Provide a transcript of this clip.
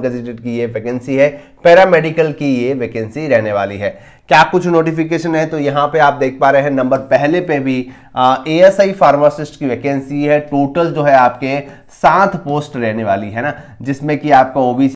consider की ये vacancy है पैरामेडिकल की ये वैकेंसी रहने वाली है क्या कुछ नोटिफिकेशन है तो यहाँ पे आप देख पा रहे हैं नंबर पहले पे भी ए एस आई फार्मासिस्ट की वैकेंसी है टोटल जो है आपके सात पोस्ट रहने वाली है ना जिसमें कि आपका ओबीसी